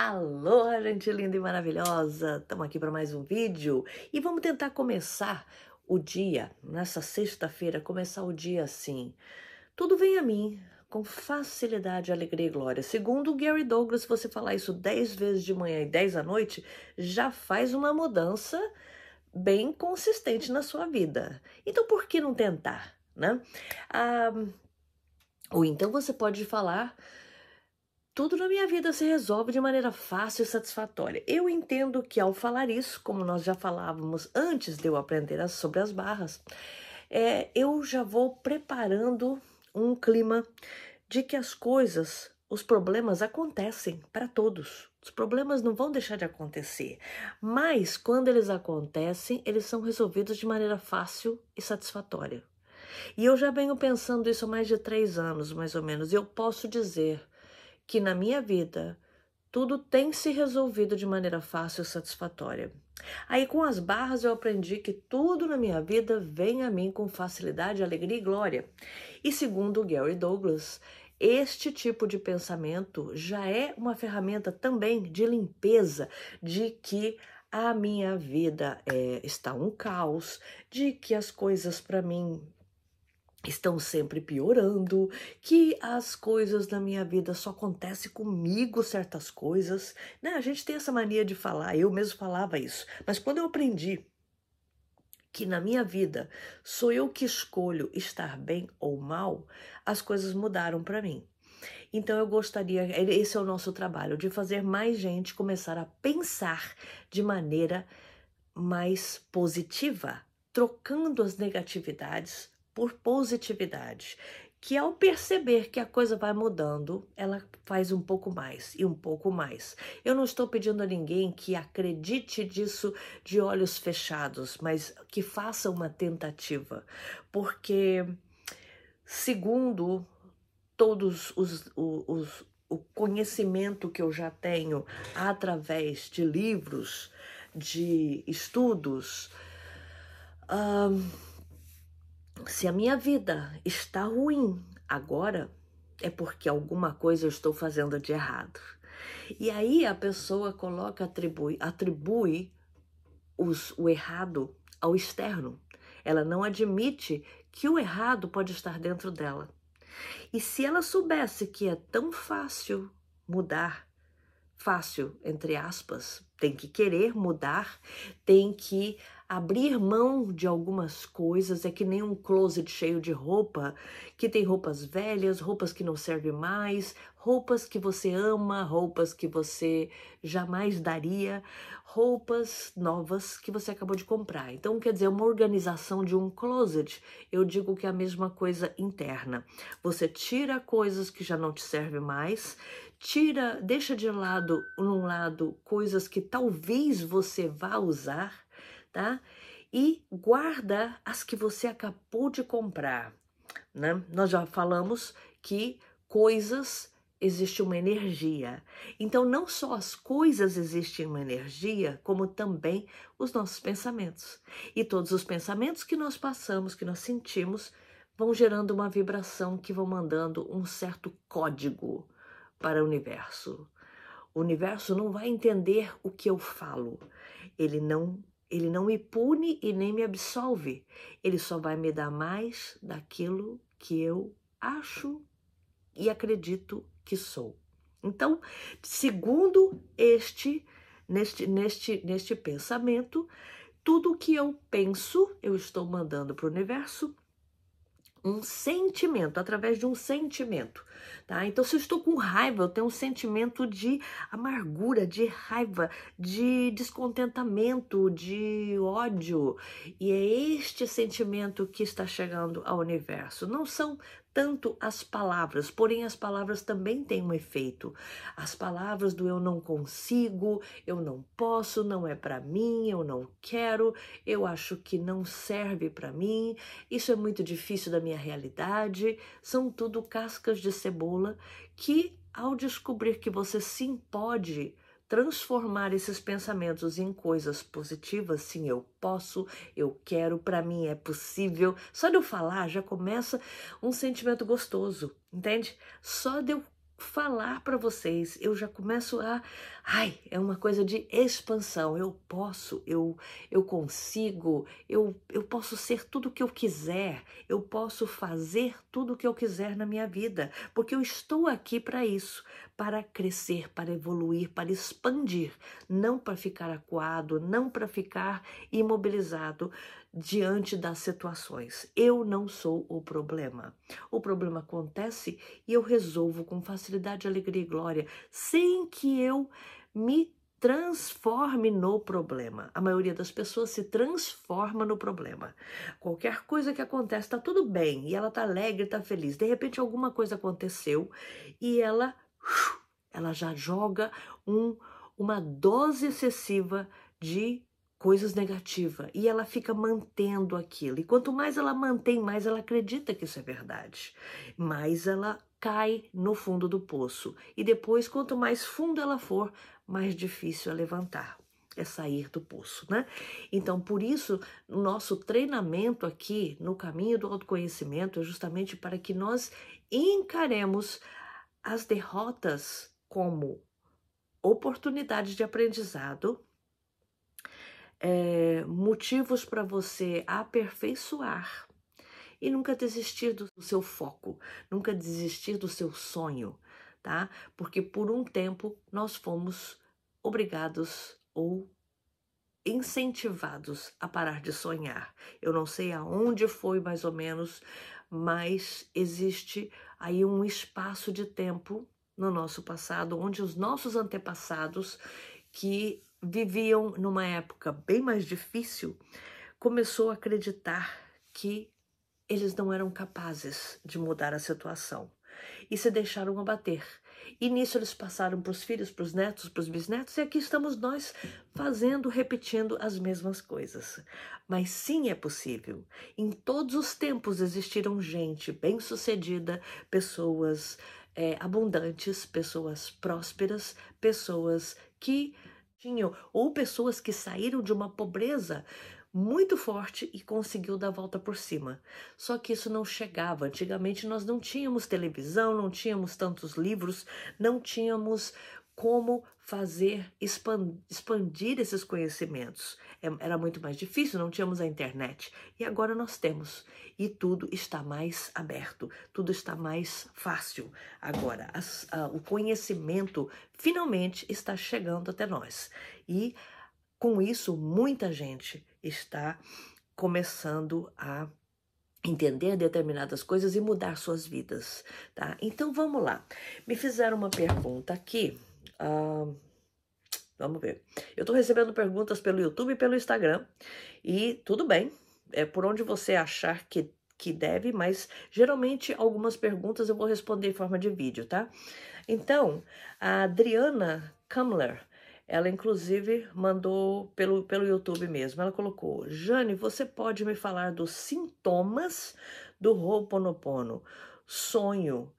Alô, gente linda e maravilhosa! Estamos aqui para mais um vídeo e vamos tentar começar o dia, nessa sexta-feira, começar o dia assim. Tudo vem a mim, com facilidade, alegria e glória. Segundo o Gary Douglas, se você falar isso 10 vezes de manhã e 10 à noite, já faz uma mudança bem consistente na sua vida. Então, por que não tentar, né? Ah, ou então você pode falar tudo na minha vida se resolve de maneira fácil e satisfatória. Eu entendo que ao falar isso, como nós já falávamos antes de eu aprender sobre as barras, é, eu já vou preparando um clima de que as coisas, os problemas acontecem para todos. Os problemas não vão deixar de acontecer, mas quando eles acontecem, eles são resolvidos de maneira fácil e satisfatória. E eu já venho pensando isso há mais de três anos, mais ou menos, e eu posso dizer que na minha vida tudo tem se resolvido de maneira fácil e satisfatória. Aí com as barras eu aprendi que tudo na minha vida vem a mim com facilidade, alegria e glória. E segundo Gary Douglas, este tipo de pensamento já é uma ferramenta também de limpeza de que a minha vida é, está um caos, de que as coisas para mim estão sempre piorando, que as coisas na minha vida só acontecem comigo certas coisas. Né? A gente tem essa mania de falar, eu mesmo falava isso, mas quando eu aprendi que na minha vida sou eu que escolho estar bem ou mal, as coisas mudaram para mim. Então eu gostaria, esse é o nosso trabalho, de fazer mais gente começar a pensar de maneira mais positiva, trocando as negatividades por positividade, que ao perceber que a coisa vai mudando, ela faz um pouco mais e um pouco mais. Eu não estou pedindo a ninguém que acredite disso de olhos fechados, mas que faça uma tentativa, porque segundo todos os, os, o conhecimento que eu já tenho através de livros, de estudos, um, se a minha vida está ruim agora, é porque alguma coisa eu estou fazendo de errado. E aí a pessoa coloca, atribui, atribui os, o errado ao externo. Ela não admite que o errado pode estar dentro dela. E se ela soubesse que é tão fácil mudar, fácil, entre aspas, tem que querer mudar, tem que Abrir mão de algumas coisas é que nem um closet cheio de roupa, que tem roupas velhas, roupas que não servem mais, roupas que você ama, roupas que você jamais daria, roupas novas que você acabou de comprar. Então, quer dizer, uma organização de um closet, eu digo que é a mesma coisa interna. Você tira coisas que já não te servem mais, tira, deixa de lado, num lado, coisas que talvez você vá usar tá? E guarda as que você acabou de comprar, né? Nós já falamos que coisas existe uma energia. Então não só as coisas existem uma energia, como também os nossos pensamentos. E todos os pensamentos que nós passamos, que nós sentimos, vão gerando uma vibração que vão mandando um certo código para o universo. O universo não vai entender o que eu falo. Ele não ele não me pune e nem me absolve. Ele só vai me dar mais daquilo que eu acho e acredito que sou. Então, segundo este neste neste neste pensamento, tudo o que eu penso, eu estou mandando para o universo um sentimento, através de um sentimento, tá? Então, se eu estou com raiva, eu tenho um sentimento de amargura, de raiva, de descontentamento, de ódio. E é este sentimento que está chegando ao universo. Não são tanto as palavras, porém as palavras também têm um efeito. As palavras do eu não consigo, eu não posso, não é para mim, eu não quero, eu acho que não serve para mim, isso é muito difícil da minha realidade, são tudo cascas de cebola que ao descobrir que você sim pode transformar esses pensamentos em coisas positivas, sim, eu posso, eu quero, para mim é possível. Só de eu falar já começa um sentimento gostoso, entende? Só de eu falar para vocês, eu já começo a, ai, é uma coisa de expansão. Eu posso, eu eu consigo, eu eu posso ser tudo o que eu quiser, eu posso fazer tudo o que eu quiser na minha vida, porque eu estou aqui para isso, para crescer, para evoluir, para expandir, não para ficar acuado, não para ficar imobilizado, diante das situações. Eu não sou o problema. O problema acontece e eu resolvo com facilidade, alegria e glória, sem que eu me transforme no problema. A maioria das pessoas se transforma no problema. Qualquer coisa que acontece, está tudo bem e ela está alegre, está feliz. De repente alguma coisa aconteceu e ela ela já joga um, uma dose excessiva de coisas negativas e ela fica mantendo aquilo. E quanto mais ela mantém, mais ela acredita que isso é verdade, mais ela cai no fundo do poço. E depois, quanto mais fundo ela for, mais difícil é levantar. É sair do poço, né? Então, por isso, o nosso treinamento aqui no caminho do autoconhecimento é justamente para que nós encaremos as derrotas como oportunidades de aprendizado é, motivos para você aperfeiçoar e nunca desistir do seu foco, nunca desistir do seu sonho, tá? Porque por um tempo nós fomos obrigados ou incentivados a parar de sonhar. Eu não sei aonde foi mais ou menos, mas existe aí um espaço de tempo no nosso passado onde os nossos antepassados que viviam numa época bem mais difícil, começou a acreditar que eles não eram capazes de mudar a situação e se deixaram abater. E nisso eles passaram para os filhos, para os netos, para os bisnetos, e aqui estamos nós fazendo, repetindo as mesmas coisas. Mas sim é possível. Em todos os tempos existiram gente bem-sucedida, pessoas é, abundantes, pessoas prósperas, pessoas que tinham, ou pessoas que saíram de uma pobreza muito forte e conseguiu dar a volta por cima. Só que isso não chegava. Antigamente nós não tínhamos televisão, não tínhamos tantos livros, não tínhamos como fazer expandir esses conhecimentos. É, era muito mais difícil, não tínhamos a internet. E agora nós temos. E tudo está mais aberto, tudo está mais fácil. Agora, as, o conhecimento finalmente está chegando até nós. E com isso, muita gente está começando a entender determinadas coisas e mudar suas vidas, tá? Então vamos lá. Me fizeram uma pergunta aqui ah, vamos ver. Eu estou recebendo perguntas pelo YouTube e pelo Instagram. E tudo bem, é por onde você achar que, que deve, mas geralmente algumas perguntas eu vou responder em forma de vídeo, tá? Então, a Adriana Kamler, ela inclusive mandou pelo, pelo YouTube mesmo. Ela colocou: Jane, você pode me falar dos sintomas do Ho'oponopono? Sonho,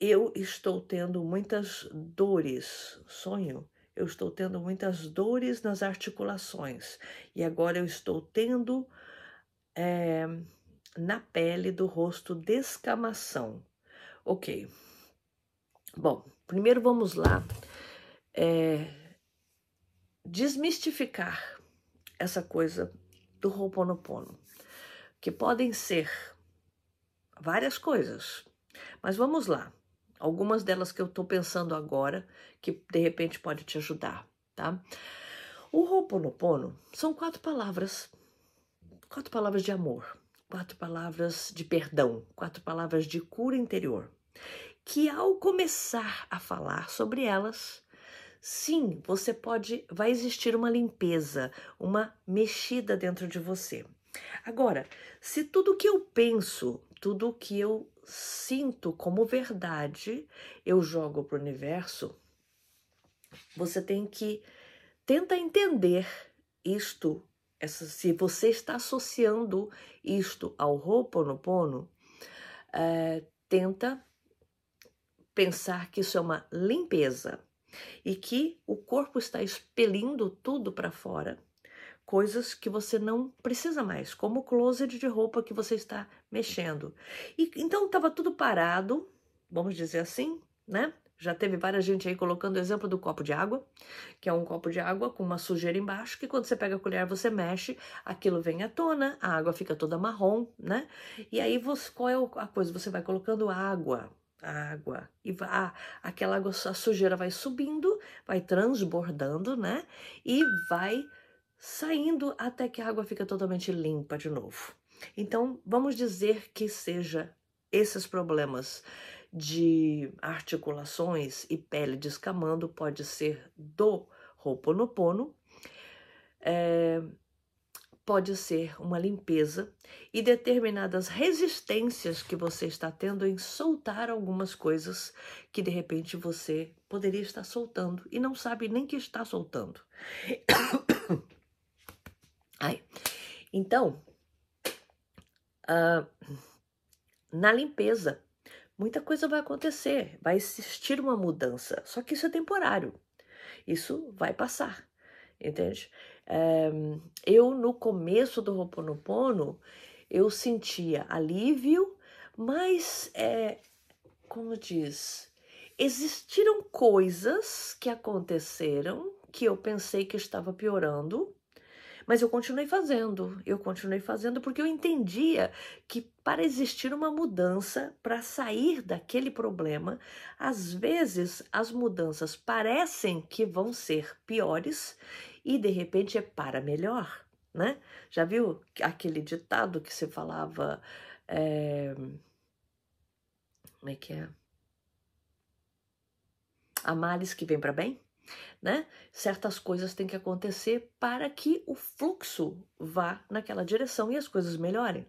eu estou tendo muitas dores, sonho, eu estou tendo muitas dores nas articulações e agora eu estou tendo é, na pele do rosto descamação. Ok. Bom, primeiro vamos lá é, desmistificar essa coisa do Ho'oponopono, que podem ser várias coisas, mas vamos lá. Algumas delas que eu estou pensando agora, que de repente pode te ajudar, tá? O Ho'oponopono são quatro palavras, quatro palavras de amor, quatro palavras de perdão, quatro palavras de cura interior, que ao começar a falar sobre elas, sim, você pode, vai existir uma limpeza, uma mexida dentro de você. Agora, se tudo que eu penso, tudo que eu sinto como verdade, eu jogo para o universo, você tem que tenta entender isto, essa, se você está associando isto ao Ho'oponopono, é, tenta pensar que isso é uma limpeza e que o corpo está expelindo tudo para fora coisas que você não precisa mais, como o closet de roupa que você está mexendo. E então estava tudo parado, vamos dizer assim, né? Já teve várias gente aí colocando o exemplo do copo de água, que é um copo de água com uma sujeira embaixo, que quando você pega a colher, você mexe, aquilo vem à tona, a água fica toda marrom, né? E aí você, qual é a coisa? Você vai colocando água, água, e a, aquela água, a sujeira vai subindo, vai transbordando, né? E vai saindo até que a água fica totalmente limpa de novo. Então, vamos dizer que seja esses problemas de articulações e pele descamando pode ser do Ho'oponopono, é, pode ser uma limpeza e determinadas resistências que você está tendo em soltar algumas coisas que de repente você poderia estar soltando e não sabe nem que está soltando. Ai. Então, uh, na limpeza, muita coisa vai acontecer, vai existir uma mudança. Só que isso é temporário. Isso vai passar, entende? Eh, eu, no começo do Roponopono, eu sentia alívio, mas, é, como diz, existiram coisas que aconteceram que eu pensei que estava piorando mas eu continuei fazendo, eu continuei fazendo porque eu entendia que para existir uma mudança, para sair daquele problema, às vezes as mudanças parecem que vão ser piores e de repente é para melhor, né? Já viu aquele ditado que se falava. É... Como é que é? Há males que vem para bem? né? Certas coisas têm que acontecer para que o fluxo vá naquela direção e as coisas melhorem.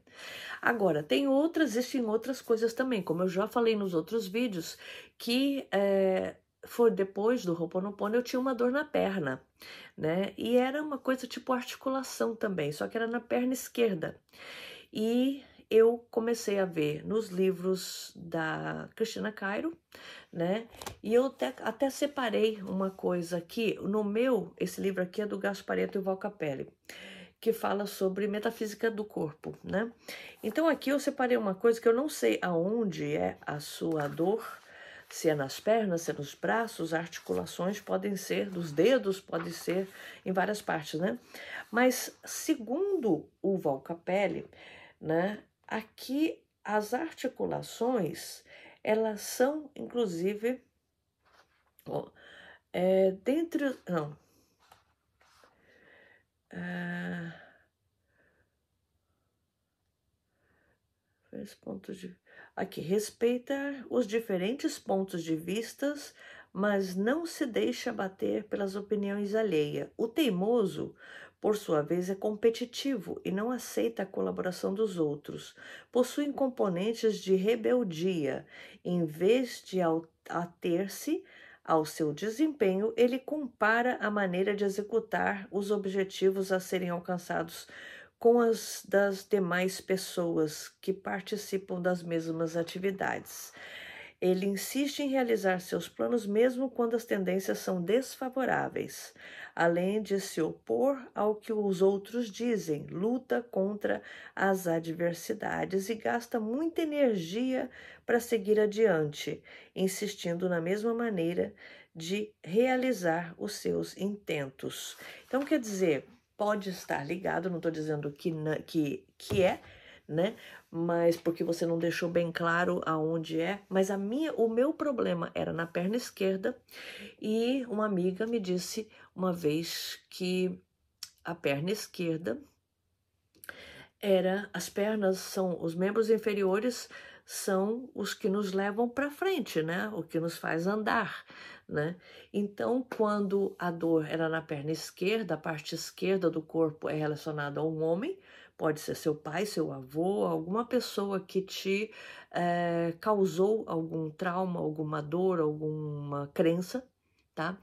Agora, tem outras, existem outras coisas também, como eu já falei nos outros vídeos, que é, foi depois do Ho'oponopono, eu tinha uma dor na perna, né? E era uma coisa tipo articulação também, só que era na perna esquerda. E eu comecei a ver nos livros da Cristina Cairo, né? E eu até, até separei uma coisa aqui. No meu, esse livro aqui é do Gasparetto e Valcapelli, que fala sobre metafísica do corpo, né? Então aqui eu separei uma coisa que eu não sei aonde é a sua dor, se é nas pernas, se é nos braços, articulações podem ser, dos dedos pode ser em várias partes, né? Mas segundo o Valcapelli, né, Aqui as articulações elas são inclusive ó, é, não é, pontos de aqui respeita os diferentes pontos de vistas mas não se deixa bater pelas opiniões alheias. O teimoso por sua vez, é competitivo e não aceita a colaboração dos outros. Possui componentes de rebeldia. Em vez de ater-se ao seu desempenho, ele compara a maneira de executar os objetivos a serem alcançados com as das demais pessoas que participam das mesmas atividades. Ele insiste em realizar seus planos mesmo quando as tendências são desfavoráveis. Além de se opor ao que os outros dizem, luta contra as adversidades e gasta muita energia para seguir adiante, insistindo na mesma maneira de realizar os seus intentos. Então, quer dizer, pode estar ligado, não estou dizendo que, que, que é, né? Mas porque você não deixou bem claro aonde é. Mas a minha, o meu problema era na perna esquerda e uma amiga me disse uma vez que a perna esquerda era as pernas são os membros inferiores são os que nos levam para frente, né? O que nos faz andar, né? Então, quando a dor era na perna esquerda, a parte esquerda do corpo é relacionada ao homem, Pode ser seu pai, seu avô, alguma pessoa que te é, causou algum trauma, alguma dor, alguma crença, tá?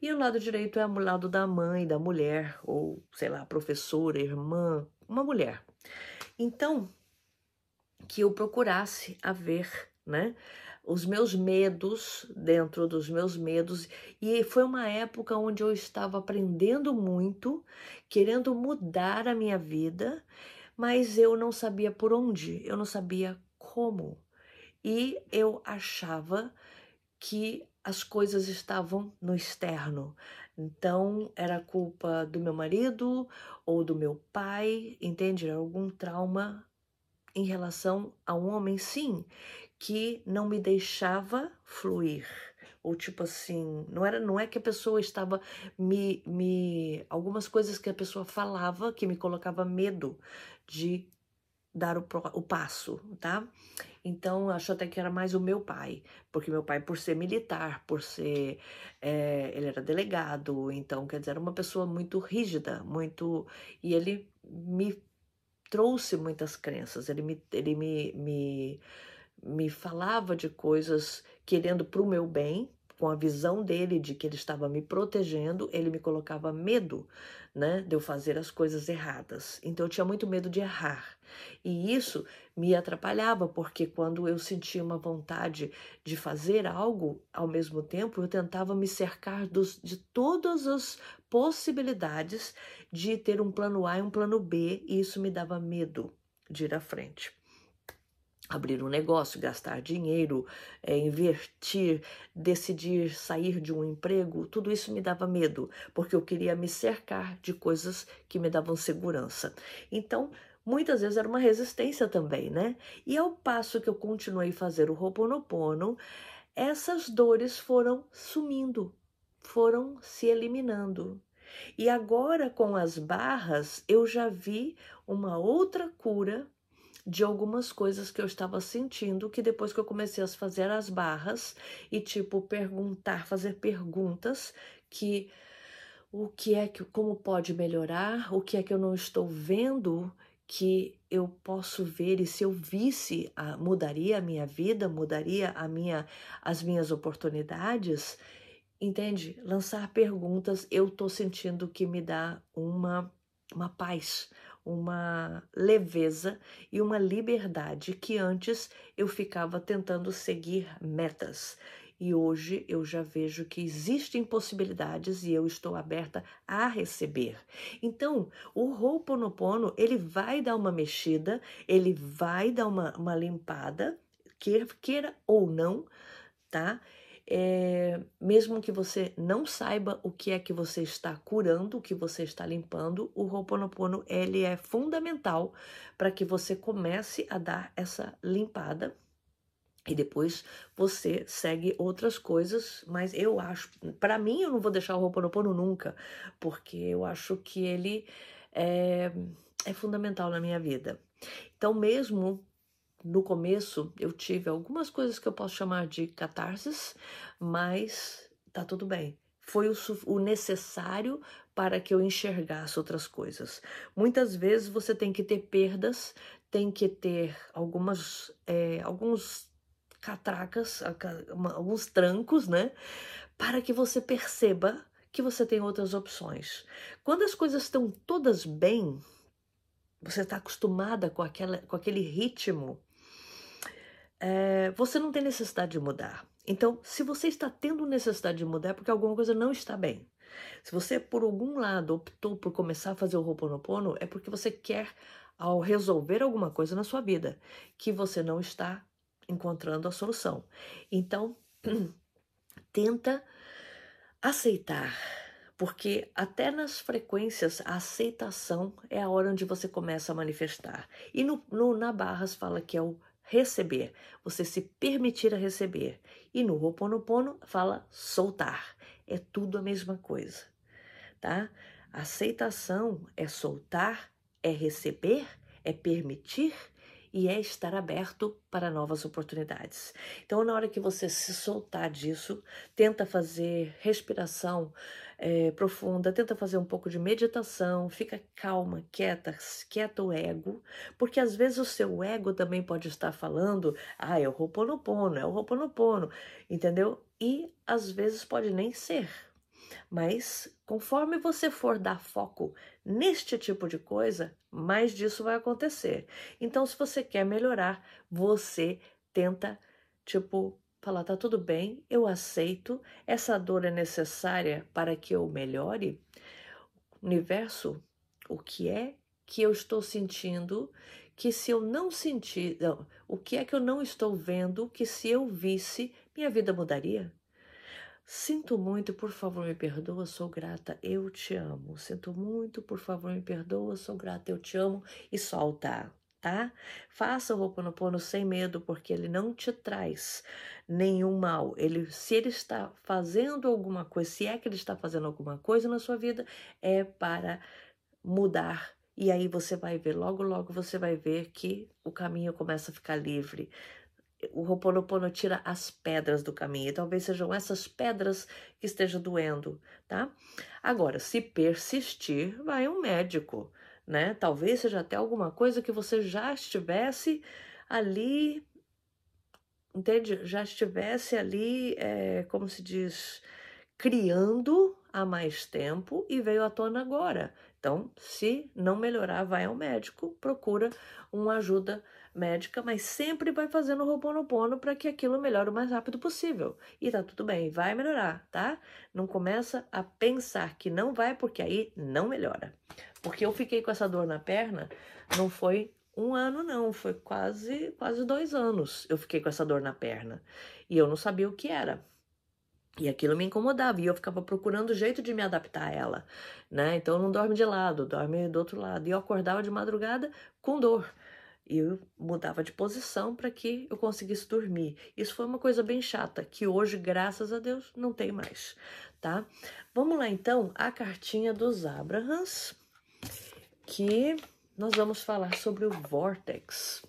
E o lado direito é o lado da mãe, da mulher, ou sei lá, professora, irmã, uma mulher. Então, que eu procurasse haver, né? os meus medos, dentro dos meus medos, e foi uma época onde eu estava aprendendo muito, querendo mudar a minha vida, mas eu não sabia por onde, eu não sabia como. E eu achava que as coisas estavam no externo. Então, era culpa do meu marido ou do meu pai, entende? Algum trauma em relação a um homem, sim, que não me deixava fluir. Ou tipo assim, não era, não é que a pessoa estava me me algumas coisas que a pessoa falava que me colocava medo de dar o, o passo, tá? Então, acho até que era mais o meu pai, porque meu pai, por ser militar, por ser. É, ele era delegado, então, quer dizer, era uma pessoa muito rígida, muito. E ele me trouxe muitas crenças, ele me. Ele me, me me falava de coisas querendo para o meu bem, com a visão dele de que ele estava me protegendo, ele me colocava medo, né, de eu fazer as coisas erradas. Então eu tinha muito medo de errar. E isso me atrapalhava, porque quando eu sentia uma vontade de fazer algo, ao mesmo tempo eu tentava me cercar dos, de todas as possibilidades de ter um plano A e um plano B, e isso me dava medo de ir à frente abrir um negócio, gastar dinheiro, é, investir, decidir sair de um emprego, tudo isso me dava medo, porque eu queria me cercar de coisas que me davam segurança. Então, muitas vezes era uma resistência também, né? E ao passo que eu continuei a fazer o Ho'oponopono, essas dores foram sumindo, foram se eliminando. E agora com as barras eu já vi uma outra cura de algumas coisas que eu estava sentindo, que depois que eu comecei a fazer as barras e tipo perguntar, fazer perguntas que o que é que como pode melhorar, o que é que eu não estou vendo que eu posso ver e se eu visse mudaria a minha vida, mudaria a minha as minhas oportunidades, entende? Lançar perguntas, eu tô sentindo que me dá uma uma paz, uma leveza e uma liberdade que antes eu ficava tentando seguir metas. E hoje eu já vejo que existem possibilidades e eu estou aberta a receber. Então, o Ho'oponopono, ele vai dar uma mexida, ele vai dar uma, uma limpada, queira ou não, tá? é, mesmo que você não saiba o que é que você está curando, o que você está limpando, o Ho'oponopono ele é fundamental para que você comece a dar essa limpada e depois você segue outras coisas, mas eu acho, para mim eu não vou deixar o Ho'oponopono nunca, porque eu acho que ele é, é fundamental na minha vida. Então mesmo no começo eu tive algumas coisas que eu posso chamar de catarses, mas tá tudo bem. Foi o, o necessário para que eu enxergasse outras coisas. Muitas vezes você tem que ter perdas, tem que ter algumas, é, alguns catracas, alguns trancos, né? Para que você perceba que você tem outras opções. Quando as coisas estão todas bem, você está acostumada com, aquela, com aquele ritmo é, você não tem necessidade de mudar. Então, se você está tendo necessidade de mudar, é porque alguma coisa não está bem. Se você, por algum lado, optou por começar a fazer o Ho'oponopono, é porque você quer, ao resolver alguma coisa na sua vida, que você não está encontrando a solução. Então, tenta aceitar, porque até nas frequências a aceitação é a hora onde você começa a manifestar. E no, no na Barras fala que é o receber, você se permitir a receber. E no Ho'oponopono fala soltar. É tudo a mesma coisa, tá? Aceitação é soltar, é receber, é permitir e é estar aberto para novas oportunidades. Então, na hora que você se soltar disso, tenta fazer respiração é, profunda, tenta fazer um pouco de meditação, fica calma, quieta, quieta o ego, porque às vezes o seu ego também pode estar falando, ah, é o no pono, é o no pono, entendeu? E às vezes pode nem ser, mas conforme você for dar foco neste tipo de coisa, mais disso vai acontecer. Então, se você quer melhorar, você tenta, tipo, falar: tá tudo bem, eu aceito, essa dor é necessária para que eu melhore. Universo, o que é que eu estou sentindo que se eu não sentir, não, o que é que eu não estou vendo que se eu visse, minha vida mudaria? Sinto muito, por favor, me perdoa, sou grata, eu te amo. Sinto muito, por favor, me perdoa, sou grata, eu te amo. E solta, tá? Faça o Ho'oponopono sem medo, porque ele não te traz nenhum mal. Ele, se ele está fazendo alguma coisa, se é que ele está fazendo alguma coisa na sua vida, é para mudar. E aí você vai ver, logo, logo você vai ver que o caminho começa a ficar livre o Ho'oponopono tira as pedras do caminho, e talvez sejam essas pedras que estejam doendo, tá? Agora, se persistir, vai um médico, né? Talvez seja até alguma coisa que você já estivesse ali, entende? Já estivesse ali, é, como se diz, criando há mais tempo e veio à tona agora. Então, se não melhorar, vai ao médico, procura uma ajuda médica, mas sempre vai fazendo o Ho'oponopono para que aquilo melhore o mais rápido possível. E tá tudo bem, vai melhorar, tá? Não começa a pensar que não vai, porque aí não melhora. Porque eu fiquei com essa dor na perna, não foi um ano não, foi quase quase dois anos eu fiquei com essa dor na perna e eu não sabia o que era. E aquilo me incomodava e eu ficava procurando jeito de me adaptar a ela, né? Então não dorme de lado, dorme do outro lado. E eu acordava de madrugada com dor eu mudava de posição para que eu conseguisse dormir. Isso foi uma coisa bem chata, que hoje, graças a Deus, não tem mais, tá? Vamos lá então a cartinha dos Abrahams, que nós vamos falar sobre o Vortex.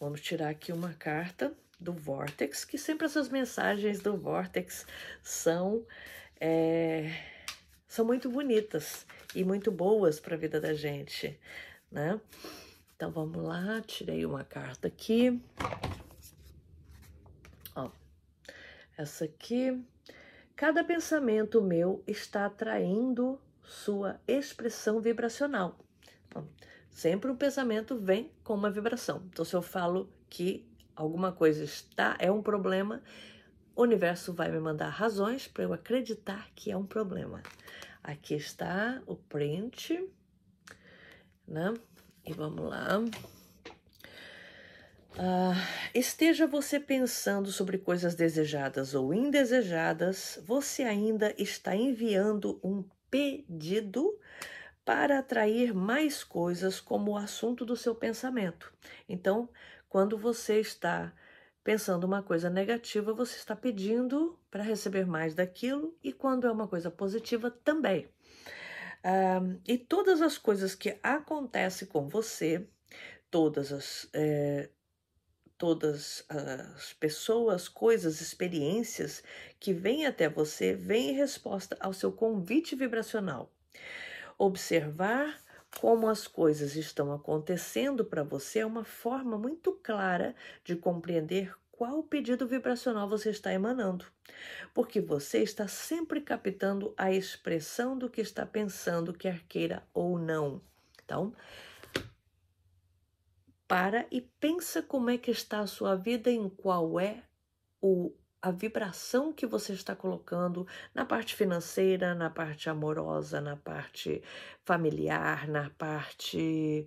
Vamos tirar aqui uma carta do Vortex, que sempre essas mensagens do Vortex são, é, são muito bonitas e muito boas para a vida da gente, né? Então vamos lá, tirei uma carta aqui. Ó, essa aqui. Cada pensamento meu está atraindo sua expressão vibracional. sempre um pensamento vem com uma vibração. Então, se eu falo que alguma coisa está, é um problema, o universo vai me mandar razões para eu acreditar que é um problema. Aqui está o print né? E vamos lá. Uh, esteja você pensando sobre coisas desejadas ou indesejadas, você ainda está enviando um pedido para atrair mais coisas como o assunto do seu pensamento. Então, quando você está pensando uma coisa negativa, você está pedindo para receber mais daquilo, e quando é uma coisa positiva, também. Um, e todas as coisas que acontecem com você, todas as, é, todas as pessoas, coisas, experiências que vêm até você, vêm em resposta ao seu convite vibracional. Observar como as coisas estão acontecendo para você é uma forma muito clara de compreender qual pedido vibracional você está emanando, porque você está sempre captando a expressão do que está pensando, quer queira ou não. Então, para e pensa como é que está a sua vida, em qual é o a vibração que você está colocando na parte financeira, na parte amorosa, na parte familiar, na parte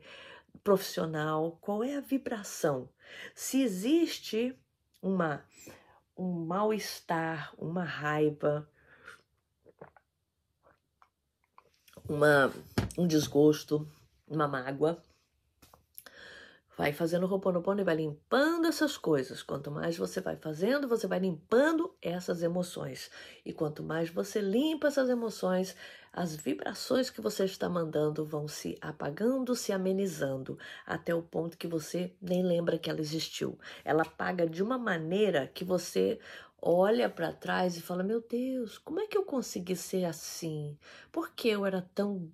profissional, qual é a vibração? Se existe uma um mal-estar, uma raiva, uma, um desgosto, uma mágoa. Vai fazendo o Ho'oponopono e vai limpando essas coisas. Quanto mais você vai fazendo, você vai limpando essas emoções. E quanto mais você limpa essas emoções, as vibrações que você está mandando vão se apagando, se amenizando, até o ponto que você nem lembra que ela existiu. Ela apaga de uma maneira que você olha para trás e fala: Meu Deus, como é que eu consegui ser assim? Por que eu era tão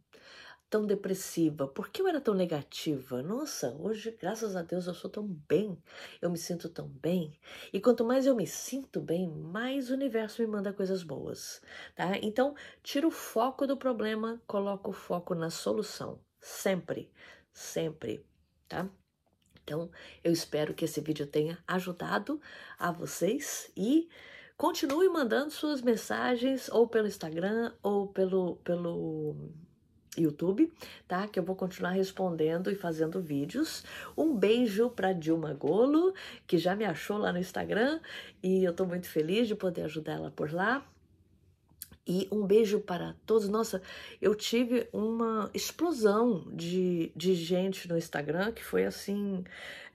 tão depressiva? Por que eu era tão negativa? Nossa, hoje, graças a Deus, eu sou tão bem, eu me sinto tão bem. E quanto mais eu me sinto bem, mais o universo me manda coisas boas, tá? Então, tira o foco do problema, coloca o foco na solução, sempre, sempre, tá? Então, eu espero que esse vídeo tenha ajudado a vocês e continue mandando suas mensagens ou pelo Instagram ou pelo pelo YouTube, tá? Que eu vou continuar respondendo e fazendo vídeos. Um beijo para Dilma Golo, que já me achou lá no Instagram e eu tô muito feliz de poder ajudar ela por lá. E um beijo para todos. Nossa, eu tive uma explosão de, de gente no Instagram que foi assim,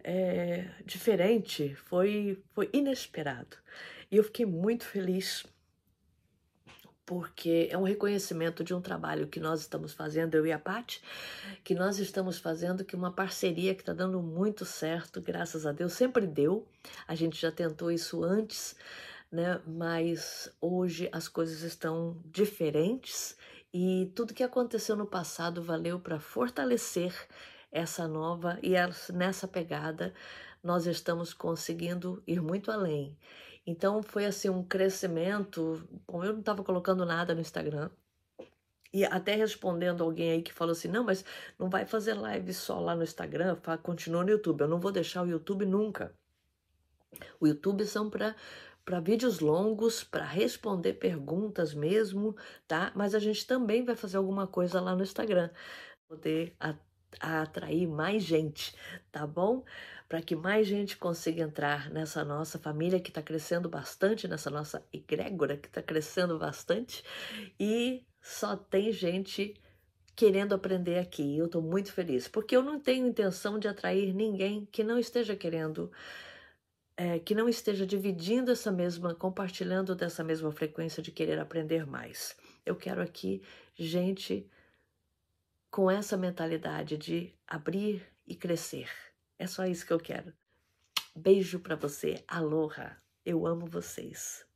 é, diferente, foi, foi inesperado. E eu fiquei muito feliz porque é um reconhecimento de um trabalho que nós estamos fazendo, eu e a Paty, que nós estamos fazendo, que uma parceria que está dando muito certo, graças a Deus, sempre deu. A gente já tentou isso antes, né? Mas hoje as coisas estão diferentes e tudo que aconteceu no passado valeu para fortalecer essa nova e nessa pegada nós estamos conseguindo ir muito além. Então foi assim um crescimento. Bom, eu não estava colocando nada no Instagram. E até respondendo alguém aí que falou assim: não, mas não vai fazer live só lá no Instagram, continua no YouTube. Eu não vou deixar o YouTube nunca. O YouTube são para vídeos longos, para responder perguntas mesmo, tá? Mas a gente também vai fazer alguma coisa lá no Instagram, poder a, a atrair mais gente, tá bom? para que mais gente consiga entrar nessa nossa família que está crescendo bastante, nessa nossa egrégora que está crescendo bastante e só tem gente querendo aprender aqui. Eu estou muito feliz, porque eu não tenho intenção de atrair ninguém que não esteja querendo, é, que não esteja dividindo essa mesma, compartilhando dessa mesma frequência de querer aprender mais. Eu quero aqui gente com essa mentalidade de abrir e crescer. É só isso que eu quero. Beijo para você. Aloha. Eu amo vocês.